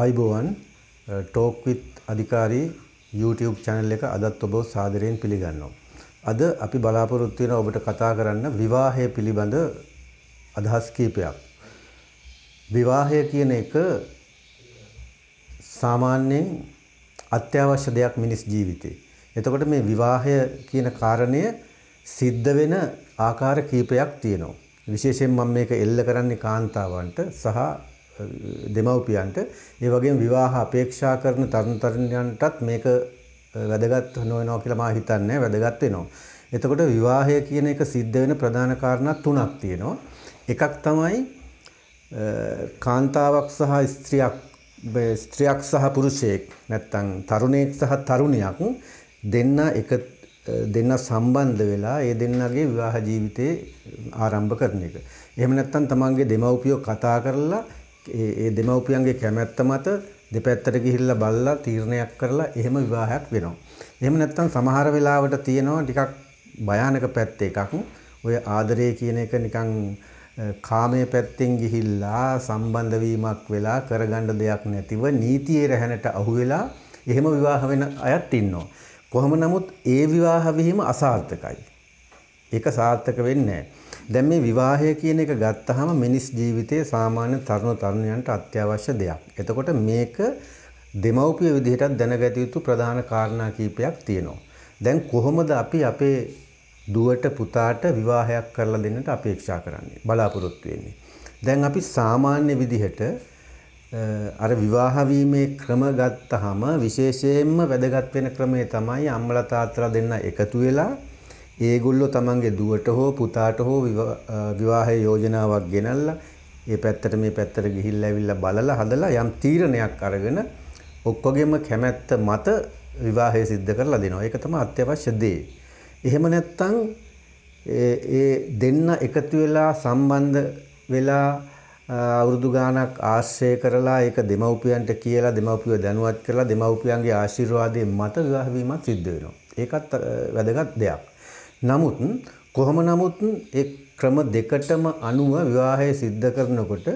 ආයිබෝවන් talk with Adhikari YouTube channel එක අදත් ඔබව සාදරයෙන් පිළිගන්නවා. අද අපි බලාපොරොත්තු වෙන ඔබට කතා කරන්න විවාහය පිළිබඳ අදහස් කීපයක්. විවාහය කියන එක සාමාන්‍යයෙන් අත්‍යවශ්‍ය දෙයක් මිනිස් ජීවිතේ. එතකොට මේ විවාහය කියන කාරණය සිද්ධ වෙන ආකාර කීපයක් තියෙනවා. විශේෂයෙන් මම මේක එල්ල කරන්නේ කාන්තාවන්ට සහ දෙමව්පියන්ට ඒ වගේම විවාහ අපේක්ෂා කරන තරුණ තරුණියන්ටත් මේක වැදගත් නොවෙනවා කියලා මා හිතන්නේ වැදගත් වෙනවා. එතකොට විවාහය කියන එක සිද්ධ වෙන ප්‍රධාන කාරණා තුනක් තියෙනවා. එකක් තමයි කාන්තාවක් සහ ස්ත්‍රියක් ස්ත්‍රියක් සහ පුරුෂයෙක් නැත්තම් තරුණයෙක් සහ තරුණියක් දෙන්න එක දෙන්න සම්බන්ධ වෙලා ඒ දෙන්නගේ විවාහ ජීවිතේ ආරම්භ කරන එක. එහෙම නැත්නම් තමන්ගේ දෙමව්පියෝ කතා කරලා ඒ දෙමව්පියන්ගේ කැමැත්ත මත දෙපැත්තට ගිහිල්ලා බලලා තීරණයක් කරලා එහෙම විවාහයක් වෙනවා. එහෙම නැත්නම් සමහර වෙලාවට තියෙනවා ටිකක් භයානක පැත්ත එකක්. ඔය ආදරය කියන එක නිකන් කාමයේ පැත්තෙන් ගිහිල්ලා සම්බන්ධ වීමක් වෙලා කරගන්න දෙයක් නැතිව නීතියේ රැහැනට අහු වෙලා එහෙම විවාහ වෙන අයත් ඉන්නවා. කොහොම නමුත් ඒ විවාහ වීම අසාර්ථකයි. ඒක සාර්ථක වෙන්නේ නැහැ. දැන් මේ විවාහය කියන එක ගත්තහම මිනිස් ජීවිතයේ සාමාන්‍ය තරුණ තරුණියන්ට අත්‍යවශ්‍ය දෙයක්. එතකොට මේක දෙමව්පිය විදිහටත් දැනගත යුතු ප්‍රධාන කාරණා කීපයක් තියෙනවා. දැන් කොහොමද අපි අපේ දුවට පුතාට විවාහයක් කරලා දෙන්නට අපේක්ෂා කරන්නේ බලාපොරොත්තු වෙන්නේ. දැන් අපි සාමාන්‍ය විදිහට අර විවාහ වීමේ ක්‍රම ගත්තාම විශේෂයෙන්ම වැදගත් වෙන ක්‍රමය තමයි අම්මලා තාත්තලා දෙන්න එකතු වෙලා ඒගොල්ලෝ තමන්ගේ දුවට හෝ පුතාට හෝ විවාහය යෝජනාවක් ගෙනල්ලා ඒ පැත්තට මේ පැත්තට ගිහිල්ලා ඇවිල්ලා බලලා හදලා යම් තීරණයක් අරගෙන ඔක්කොගෙම කැමැත්ත මත විවාහය සිද්ධ කරලා දෙනවා. ඒක තමයි අත්‍යවශ්‍ය දේ. එහෙම නැත්නම් ඒ දෙන්න එකතු වෙලා සම්බන්ධ වෙලා අවුරුදු ගාණක් ආශ්‍රය කරලා ඒක දෙමව්පියන්ට කියලා දෙමව්පියෝ දැනුවත් කරලා දෙමව්පියන්ගේ ආශිර්වාදයෙන් මත විවාහ වීමක් සිද්ධ වෙනවා. ඒකත් වැදගත් දෙයක්. නමුත් කොහොම නමුත් ඒ ක්‍රම දෙකටම අනුව විවාහය සිද්ධ කරනකොට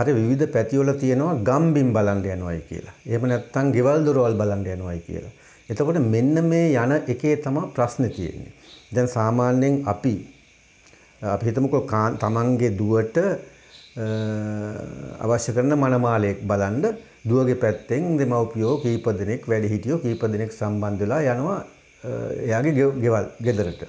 අර විවිධ පැතිවල තියෙනවා ගම්බිම් බලන්න යනවායි කියලා. එහෙම නැත්නම් ගෙවල් දොරවල් බලන්න යනවායි කියලා. එතකොට මෙන්න මේ යන එකේ තමයි ප්‍රශ්නේ තියෙන්නේ. දැන් සාමාන්‍යයෙන් අපි අපි හිතමුකෝ තමන්ගේ දුවට අවශ්‍ය කරන මනමාලයෙක් බලන්න දුවගේ පැත්තෙන් දෙමව්පියෝ කීප දෙනෙක් වැඩිහිටියෝ කීප දෙනෙක් සම්බන්ධ වෙලා යනවා එයාගේ ගෙවල් ගෙදරට.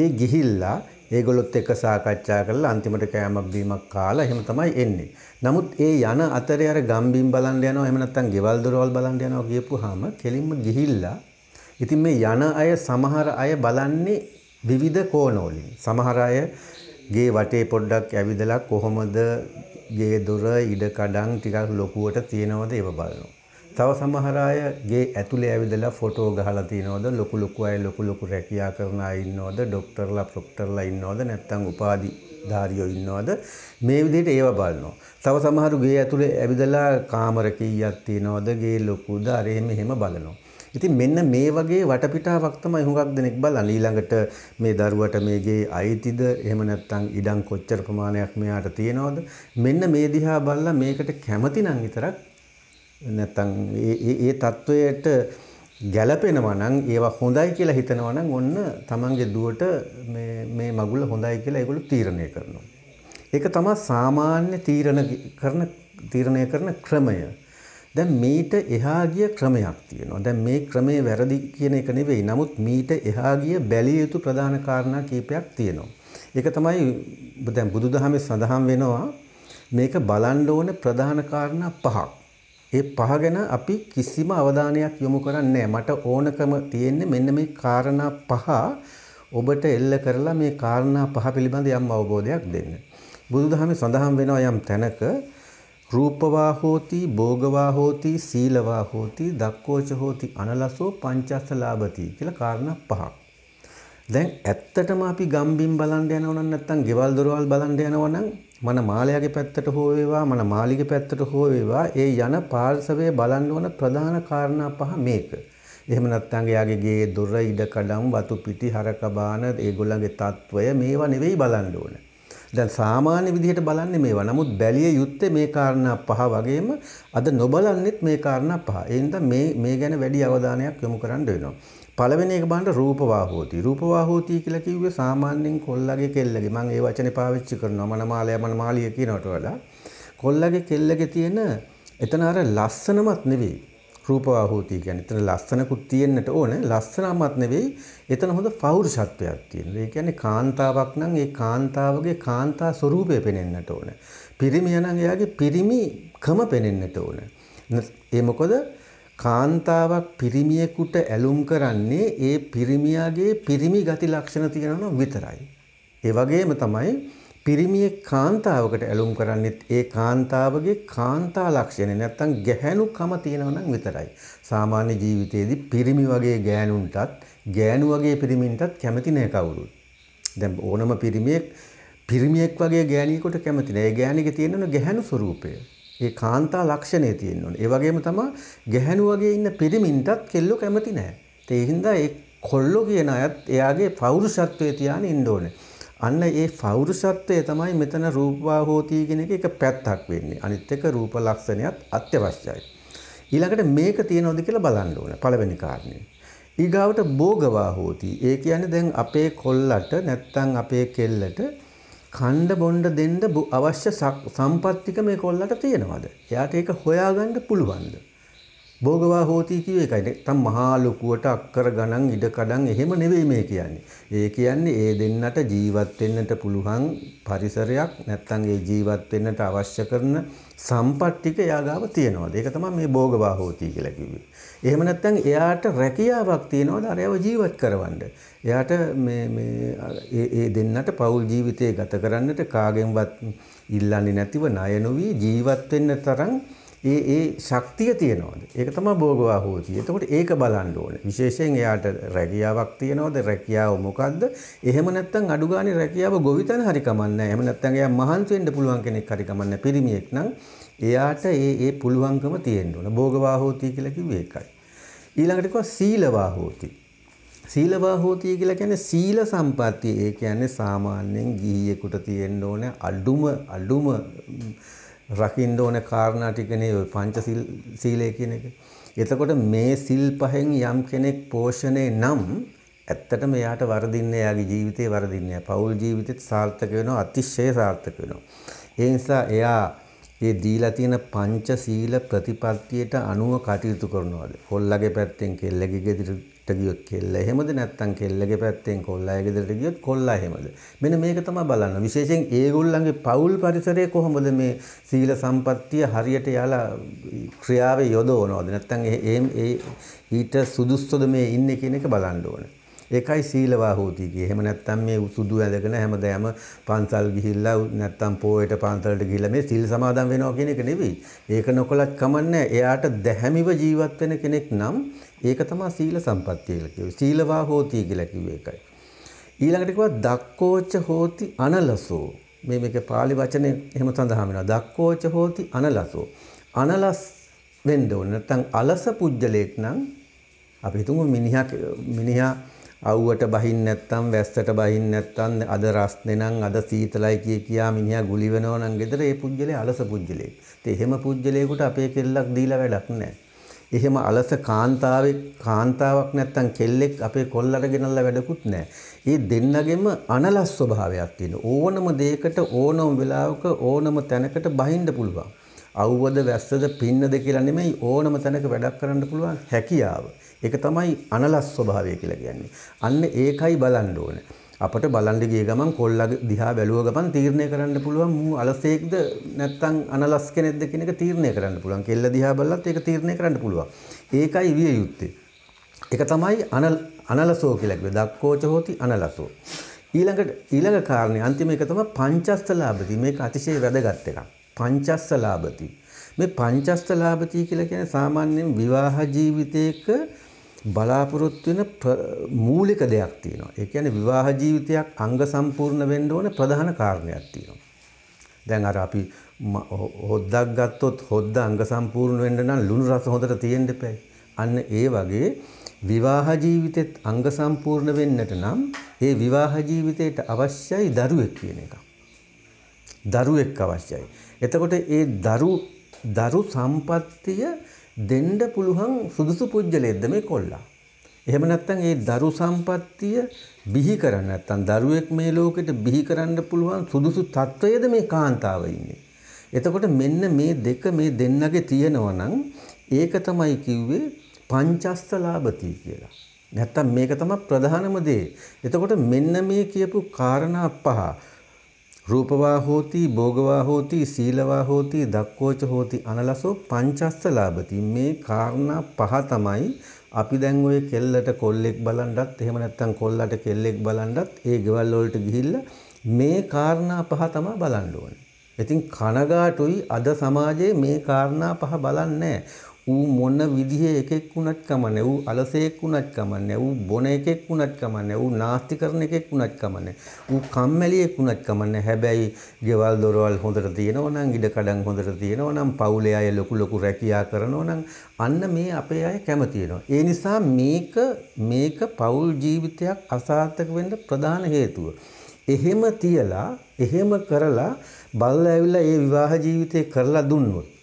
ඒ ගිහිල්ලා ඒගොලොත් එක සාකච්ඡා කරලා අන්තිමට කෑමක් බීමක් කාලා එහෙම තමයි එන්නේ. නමුත් ඒ යන අතරේ අර ගම්බිම් බලන්න යනවා එහෙම නැත්නම් ගෙවල් දොරවල් බලන්න යනවා කියපුවාම කෙලින්ම ගිහිල්ලා ඉතින් මේ යන අය සමහර අය බලන්නේ විවිධ කෝණවලින්. සමහර අය ගේ වටේ පොඩ්ඩක් ඇවිදලා කොහොමද ගේ දොර ඉඩ කඩන් ටිකක් ලොකුවට තියෙනවද ඒව බලනවා. තව සමහර අය ගේ ඇතුලේ ඇවිදලා ෆොටෝ ගහලා තියනවද ලොකු ලොකු අය ලොකු ලොකු රැකියා කරන අය ඉන්නවද ડોක්ටර්ලා ප්‍රොක්ටර්ලා ඉන්නවද නැත්නම් උපාධි ධාරියෝ ඉන්නවද මේ විදිහට ඒව බලනවා. තව සමහරු ගේ ඇතුලේ ඇවිදලා කාමර කීයක් තියනවද ගේ ලොකුද අර එහෙම එහෙම බලනවා. ඉතින් මෙන්න මේ වගේ වටපිටාවක් තමයි හුඟක් දෙනෙක් බලන්නේ. ඊළඟට මේ දරුවට මේගේ අයිතිද? එහෙම නැත්නම් ඉඩම් කොච්චර ප්‍රමාණයක් මෙයාට තියෙනවද? මෙන්න මේ දිහා බලලා මේකට කැමති නම් විතරක් නැත්තම් ඒ ඒ தত্ত্বයට ගැළපෙනවා නම් ඒවා හොඳයි කියලා හිතනවා නම් ඔන්න තමන්ගේ දුවට මේ මේ මගුල හොඳයි කියලා ඒගොල්ලෝ තීරණය කරනවා. ඒක තමයි සාමාන්‍ය තීරණ කරන තීරණය කරන ක්‍රමය. දැන් මීට එහා ගිය ක්‍රමයක් තියෙනවා. දැන් මේ ක්‍රමේ වැරදි කියන එක නෙවෙයි. නමුත් මීට එහා ගිය බැලිය යුතු ප්‍රධාන කාරණා කීපයක් තියෙනවා. ඒක තමයි දැන් බුදුදහමේ සඳහන් වෙනවා මේක බලන්න ඕන ප්‍රධාන කාරණා පහක්. ඒ පහ ගැන අපි කිසිම අවධානයක් යොමු කරන්නේ මට ඕනකම තියෙන්නේ මෙන්න මේ කාරණා පහ ඔබට එල්ල කරලා මේ කාරණා පහ පිළිබඳ යම් අවබෝධයක් දෙන්න. බුදුදහමේ සඳහන් වෙනවා යම් තැනක රූපවා හෝති භෝගවා හෝති සීලවා හෝති දක්කෝච හෝති අනලසෝ පංචස්ස ලාභති කියලා කාරණා පහක්. දැන් ඇත්තටම අපි ගම්බින් බලන්න යනවනම් නැත්නම් ගෙවල් දොරවල් බලන්න යනවනම් මන මාලයාගේ පැත්තට හෝ වේවා මන මාලිගේ පැත්තට හෝ වේවා ඒ යන පාර්ශවයේ බලන්න ඕන ප්‍රධාන කාරණා පහ මේක. එහෙම නැත්නම් එයාගේ ගේ දොර ඉඩකඩම් වතු පිටි හරක බාන ඒගොල්ලන්ගේ తত্ত্বය මේවා නෙවෙයි බලන්න ඕන. දැන් සාමාන්‍ය විදිහට බලන්නේ මේවා. නමුත් බැලිය යුත්තේ මේ කාරණා පහ වගේම අද නොබලන්නෙත් මේ කාරණා පහ. ඒ හින්දා මේ මේ ගැන වැඩි අවධානයක් යොමු කරන්න වෙනවා. පළවෙනි එක බලන්න රූපවාහෝති. රූපවාහෝති කියලා කිව්වේ සාමාන්‍යයෙන් කොල්ලගේ කෙල්ලගේ. මම ඒ වචනේ පාවිච්චි කරනවා. මනමාලය මනමාලිය කියනට වඩා කොල්ලගේ කෙල්ලගේ තියෙන එතන අර ලස්සනමත් නෙවෙයි. රූපවාහෝති කියන්නේ එතන ලස්සනකුත් තියෙන්නට ඕනේ. ලස්සනමත් නෙවෙයි. එතන හොඳ පෞරුෂත්වයක් තියෙනවා. ඒ කියන්නේ කාන්තාවක් නම් ඒ කාන්තාවගේ කාන්තා ස්වરૂපය පෙනෙන්නට ඕනේ. පිරිමියා නම් එයාගේ පිරිමිකම පෙනෙන්නට ඕනේ. ඒ මොකද කාන්තාවක් පිරිමියෙකුට ඇලුම් කරන්නේ ඒ පිරිමියාගේ පිරිමි ගති ලක්ෂණ තියෙනවා විතරයි. ඒ වගේම තමයි පිරිමියෙක් කාන්තාවකට ඇලුම් කරන්නේත් ඒ කාන්තාවගේ කාන්තා ලක්ෂණ නැත්තම් ගැහැණුකම තියෙනවා නම් විතරයි. සාමාන්‍ය ජීවිතයේදී පිරිමි වගේ ගෑනුන්ටත් ගෑනු වගේ පිරිමින්ටත් කැමති නෑ කවුරුත්. දැන් ඕනම පිරිමියෙක් පිරිමියෙක් වගේ ගෑණියෙකුට කැමති නෑ. ඒ ගෑණියගේ තියෙන ගැහැණු ස්වරූපය. ඒ කාන්තා ලක්ෂණය තියෙන්න ඕනේ. ඒ වගේම තමයි ගැහණු වගේ ඉන්න පිරිමින්ටත් කෙල්ලෝ කැමති නැහැ. ඒ හින්දා ඒ කොල්ලෝ කියන අයත් එයාගේ පෞරුෂත්වයේ තියාගෙන ඉන්න ඕනේ. අන්න ඒ පෞරුෂත්වය තමයි මෙතන රූපවාහෝති කියන එක එක පැත්තක් වෙන්නේ. අනිත් එක රූප ලක්ෂණයත් අත්‍යවශ්‍යයි. ඊළඟට මේක තියෙනවද කියලා බලන්න ඕනේ පළවෙනි කාරණේ. ඊගාවට භෝගවාහෝති. ඒ කියන්නේ දැන් අපේ කොල්ලට නැත්තම් අපේ කෙල්ලට කණ්ඩ බොන්්ඩ දෙන්න අවශ්‍ය සම්පත්තික මේ කොල්ලට තියෙනවද. එයාට ඒක හොයාගන්න පුළුවන්ද. භෝගවා හෝති කියව එකයි. තම් මහා ලොකුවට අක්කර ගණන් ඉඩකඩම් එහෙම නෙවෙයි මේ කියන්නේ. ඒ කියන්නේ ඒ දෙන්නට ජීවත් වෙන්නට පුළුවන් පරිසරයක් නැත්නම් ඒ ජීවත් වෙන්නට අවශ්‍ය කරන සම්පත් ටික එයාගාව තියනවාද? ඒක තමයි මේ භෝගවා හෝති කියලා කිව්වේ. එහෙම නැත්නම් එයාට රැකියාවක් තියනවාද අරයව ජීවත් කරවන්න? එයාට මේ මේ ඒ දෙන්නට පෞල් ජීවිතය ගත කරන්නට කාගෙන්වත් ඉල්ලන්නේ නැතිව ණය නොවි ජීවත් වෙන්න තරම් ඒ ඒ ශක්තිය තියෙනවද? ඒක තමයි භෝගවා හෝති. එතකොට ඒක බලන්න ඕනේ. විශේෂයෙන් එයාට රැකියාවක් තියෙනවද? රැකියාව මොකද්ද? එහෙම නැත්නම් අඩු ගානේ රැකියාව ගොවිතැන හරි කමන්නේ. එහෙම නැත්නම් එයා මහන්සි වෙන්න පුළුවන් කෙනෙක් හරි කමන්නේ. පිරිමියෙක් නම් එයාට ඒ ඒ පුළුවන්කම තියෙන්න ඕන. භෝගවා හෝති කියලා කිව්වේ ඒකයි. ඊළඟට කිව්වා සීලවා හෝති. සීලවා හෝතිය කියලා කියන්නේ සීල සම්පත්තිය. ඒ කියන්නේ සාමාන්‍යයෙන් ගිහියෙකුට තියෙන්න ඕන අඩුම අඩුම රකින්න ඕන කාරණා ටිකනේ ওই පංච සීලය කියන එක. එතකොට මේ සිල් පහෙන් යම් කෙනෙක් පෝෂණය නම් ඇත්තටම එයාට වර්ධින්නේ එයාගේ ජීවිතේ වර්ධින්නේ. පෞල් ජීවිතෙත් සාර්ථක වෙනවා, අතිශය සාර්ථක වෙනවා. ඒ නිසා එයා මේ දීලා තියෙන පංච සීල ප්‍රතිපත්තියට අනුව කටයුතු කරනවාද? කොල්ලගේ පැත්තෙන් කෙල්ලගේ ගියොත් කෙල්ල එහෙමද නැත්නම් කෙල්ලගේ පැත්තෙන් කොල්ලා ගෙදරට ගියොත් කොල්ලා එහෙමද මෙන්න මේක තමයි බලන්න විශේෂයෙන් ඒගොල්ලන්ගේ පවුල් පරිසරය කොහොමද මේ සීල සම්පත්තිය හරියට යාලා ක්‍රියාවේ යොදවනවද නැත්නම් එහෙම ඒ ඊට සුදුස්සුද මේ ඉන්නේ කියන එක බලන්න ඕනේ ඒකයි සීලවා හෝති කියේ. එහෙම නැත්නම් මේ සුදු ඇඳගෙන හැමදාම පන්සල් ගිහිල්ලා නැත්නම් පොයට පන්සලට ගිහිල්ලා මේ සීල් සමාදන් වෙනවා කියන එක නෙවෙයි. ඒක නොකලත් කමන්නේ. එයාට දැහැමිව ජීවත් වෙන කෙනෙක් නම් ඒක තමයි සීල සම්පත්තිය කියලා කිව්වේ. සීලවා හෝති කියලා කිව්වේ ඒකයි. ඊළඟට කිව්වා දක්කෝච හෝති අනලසෝ. මේ මේකේ pāli වචනේ එහෙම සඳහන් වෙනවා. දක්කෝච හෝති අනලසෝ. අනලස් වෙන්න ඕන නැත්නම් අලස පුජ්‍යලෙක් නම් අපි හිතමු මිනිහා මිනිහා අවුවට බහින් නැත්නම් වැස්සට බහින් නැත්නම් අද රස්නේ නම් අද සීතලයි කිය කියා මිනිහා ගුලි වෙනව නම් ගෙදර ඒ පුජ්‍යලේ අලස පුජ්‍යලෙක්. ඉතින් එහෙම පුජ්‍යලේකට අපේ කෙල්ලක් දීලා වැඩක් නැහැ. එහෙම අලස කාන්තාවේ කාන්තාවක් නැත්තම් කෙල්ලෙක් අපේ කොල්ලට ගෙනල්ලා වැඩකුත් නැහැ. ඒ දෙන්නගෙම අනලස් ස්වභාවයක් තියෙන. ඕනම දෙයකට ඕනම වෙලාවක ඕනම තැනකට බහින්න පුළුවන්. අවවද වැස්සද පින්නද කියලා නෙමෙයි ඕනම තැනක වැඩක් කරන්න පුළුවන් හැකියාව. ඒක තමයි අනලස් ස්වභාවය කියලා කියන්නේ. අන්න ඒකයි බලන්න ඕනේ. අපට බලන්ඩ ගිය ගමන් කොල්ලග දිහා බැලුව ගමන් තීරණය කරන්න පුළුවන් මූ අලසේක්ද නැත්තම් අනලස් කෙනෙක්ද කියන එක තීරණය කරන්න පුළුවන්. කෙල්ල දිහා බැලලත් ඒක තීරණය කරන්න පුළුවන්. ඒකයි විය යුත්තේ. ඒක තමයි අනලසෝ කියලා කිව්වේ. දක්කෝච හෝති අනලසෝ. ඊළඟට ඊළඟ කාරණේ අන්තිම එක තමයි පංචස්තලාභති. මේක අතිශය වැදගත් එකක්. පංචස්තලාභති. මේ පංචස්තලාභති කියලා කියන්නේ සාමාන්‍යයෙන් විවාහ ජීවිතයක බලාපොරොත්තු වෙන මූලික දෙයක් තියෙනවා. ඒ කියන්නේ විවාහ ජීවිතයක් අංග සම්පූර්ණ වෙන්න ඕන ප්‍රධාන කාරණයක් තියෙනවා. දැන් අර අපි හොද්දක් ගත්තොත් හොද්ද අංග සම්පූර්ණ වෙන්න නම් ලුණු රස හොඳට තියෙන්න එපායි. අන්න ඒ වගේ විවාහ ජීවිතෙත් අංග සම්පූර්ණ වෙන්නට නම් ඒ විවාහ ජීවිතයට අවශ්‍යයි දරුවෙක් කියන එක. දරුවෙක් අවශ්‍යයි. එතකොට ඒ දරු දරු සම්පත්තිය දෙන්න පුළුවන් සුදුසු පුජ්‍යලෙද්ද මේ කොල්ලා. එහෙම නැත්නම් ඒ දරු සම්පත්තිය බිහි කරන්න නැත්නම් දරුවෙක් මේ ලෝකෙට බිහි කරන්න පුළුවන් සුදුසු තත්වයේද මේ කාන්තාව ඉන්නේ. එතකොට මෙන්න මේ දෙක මේ දෙන්නගේ තියෙනවා නම් ඒක තමයි කිව්වේ පංචස්ත ලාභති කියලා. නැත්තම් මේක තමයි ප්‍රධානම දේ. එතකොට මෙන්න මේ කියපු කාරණා පහ රූපවා හෝති භෝගවා හෝති සීලවා හෝති දක්කෝච හෝති අනලසෝ පංචස්ස ලාභති මේ කාරණා පහ තමයි අපි දැන් ওই කෙල්ලට කොල්ලෙක් බලන්නත් එහෙම නැත්නම් කොල්ලට කෙල්ලෙක් බලන්නත් ඒ ගෙවල් වලට ගිහිල්ලා මේ කාරණා පහ තමයි බලන්න ඕනේ. ඉතින් කනගාටුයි අද සමාජයේ මේ කාරණා පහ බලන්නේ නැහැ. ඌ මොන විදිහේ එකෙක් වුණත් කමන්නේ ඌ අලසෙක් වුණත් කමන්නේ ඌ බොන එකෙක් වුණත් කමන්නේ ඌ නාස්ති කරන එකෙක් වුණත් කමන්නේ ඌ කම්මැලියෙක් වුණත් කමන්නේ හැබැයි ගෙවල් දොරවල් හොඳට තියෙනවා නම් ඉඩ කඩම් හොඳට තියෙනවා නම් පවුලේ අය ලොකු ලොකු රැකියා කරනවා නම් අන්න මේ අපේ අය කැමති වෙනවා ඒ නිසා මේක මේක පවුල් ජීවිතයක් අසාර්ථක වෙන්න ප්‍රධාන හේතුව එහෙම තියලා එහෙම කරලා බල්ලා ඇවිල්ලා ඒ විවාහ ජීවිතේ කරලා දුන්නොත්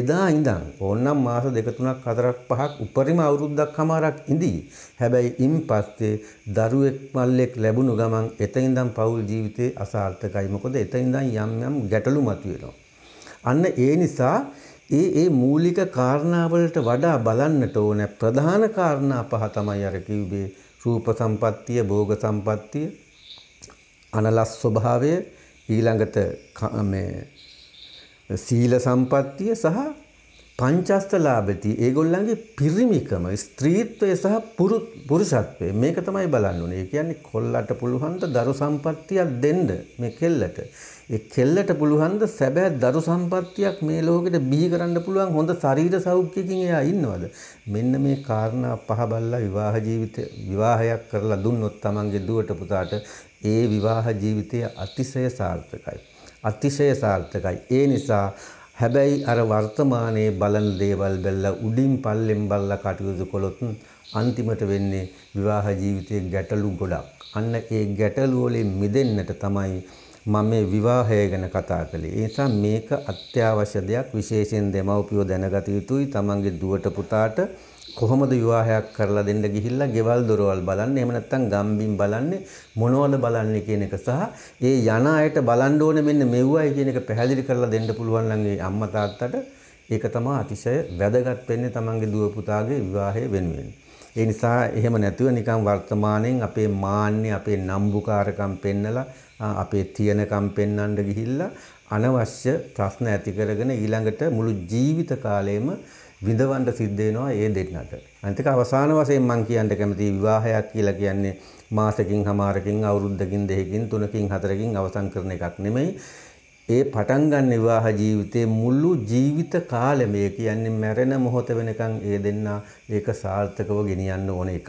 එදා ඉඳන් ඕන්නම් මාස දෙක තුනක් හතරක් පහක් උපරිම අවුරුද්දක් හමාරක් ඉඳී. හැබැයි ඉන් පස්සේ දරුවෙක් මල්ලෙක් ලැබුණු ගමන් එතනින්දන් පවුල් ජීවිතේ අසාර්ථකයි. මොකද එතනින්දන් යම් යම් ගැටලු මතුවෙනවා. අන්න ඒ නිසා ඒ ඒ මූලික කාරණාවලට වඩා බලන්නට ඕන ප්‍රධාන කාරණා පහ තමයි අර කිව්වේ රූප සම්පත්තිය, භෝග සම්පත්තිය, අනලස් ස්වභාවය, ඊළඟට මේ සීල සම්පත්තිය සහ පංචස්තලාභති ඒගොල්ලන්ගේ පිරිමිකම ස්ත්‍රීත්වය සහ පුරුෂත්වය මේක තමයි බලන්න ඕනේ. ඒ කියන්නේ කොල්ලට පුළුවන් ද දරු සම්පත්තියක් දෙන්න මේ කෙල්ලට. ඒ කෙල්ලට පුළුවන් ද සැබෑ දරු සම්පත්තියක් මේ ලෝකෙට බිහි කරන්න පුළුවන් හොඳ ශරීර සෞඛ්‍යකින් එයා ඉන්නවද? මෙන්න මේ කාරණා පහ බලලා විවාහ ජීවිතය විවාහයක් කරලා දුන්නොත් Tamange දුවට පුතාට ඒ විවාහ ජීවිතය අතිශය සාර්ථකයි. අතිශය සාර්ථකයි. ඒ නිසා හැබැයි අර වර්තමානයේ බලන දේවල් බැලලා උඩින් පල්ලෙන් බල්ලා කටයුතු කළොත් අන්තිමට වෙන්නේ විවාහ ජීවිතයේ ගැටලු ගොඩක්. අන්න ඒ ගැටලු වලින් මිදෙන්නට තමයි මම මේ විවාහය ගැන කතා කළේ. ඒ නිසා මේක අත්‍යවශ්‍ය දෙයක් විශේෂයෙන් දෙමව්පියෝ දැනගත යුතුයි. තමන්ගේ දුවට පුතාට කොහොමද විවාහයක් කරලා දෙන්න ගිහිල්ලා ගෙවල් දොරවල් බලන්නේ එහෙම නැත්නම් ගම්බින් බලන්නේ මොනවද බලන්නේ කියන එක සහ ඒ යන අයට බලන්න ඕනේ මෙන්න මෙව්වයි කියන එක පැහැදිලි කරලා දෙන්න පුළුවන් නම් ඒ අම්මා තාත්තට ඒක තමයි අතිශය වැදගත් වෙන්නේ තමන්ගේ දුව පුතාගේ විවාහය වෙනුවෙන්. ඒ නිසා එහෙම නැතුව නිකන් වර්තමානයේ අපේ මාන්නේ අපේ නම්බුකාරකම් පෙන්නලා අපේ තියනකම් පෙන්වන්න ගිහිල්ලා අනවශ්‍ය ප්‍රශ්න ඇති කරගෙන ඊළඟට මුළු ජීවිත කාලයම විඳවන්න සිද්ධ වෙනවා ඒ දෙන්නට. අනිත් එක අවසාන වශයෙන් මම කියන්න කැමති විවාහයක් කියලා කියන්නේ මාසෙකින්, හමාරකින්, අවුරුද්දකින්, දෙකකින්, තුනකින්, හතරකින් අවසන් කරන එකක් නෙමෙයි. ඒ පටන් ගන්න විවාහ ජීවිතේ මුළු ජීවිත කාලෙම කියන්නේ මැරෙන මොහොත වෙනකන් ඒ දෙන්නා ඒක සාර්ථකව ගෙනියන්න ඕන එකක්.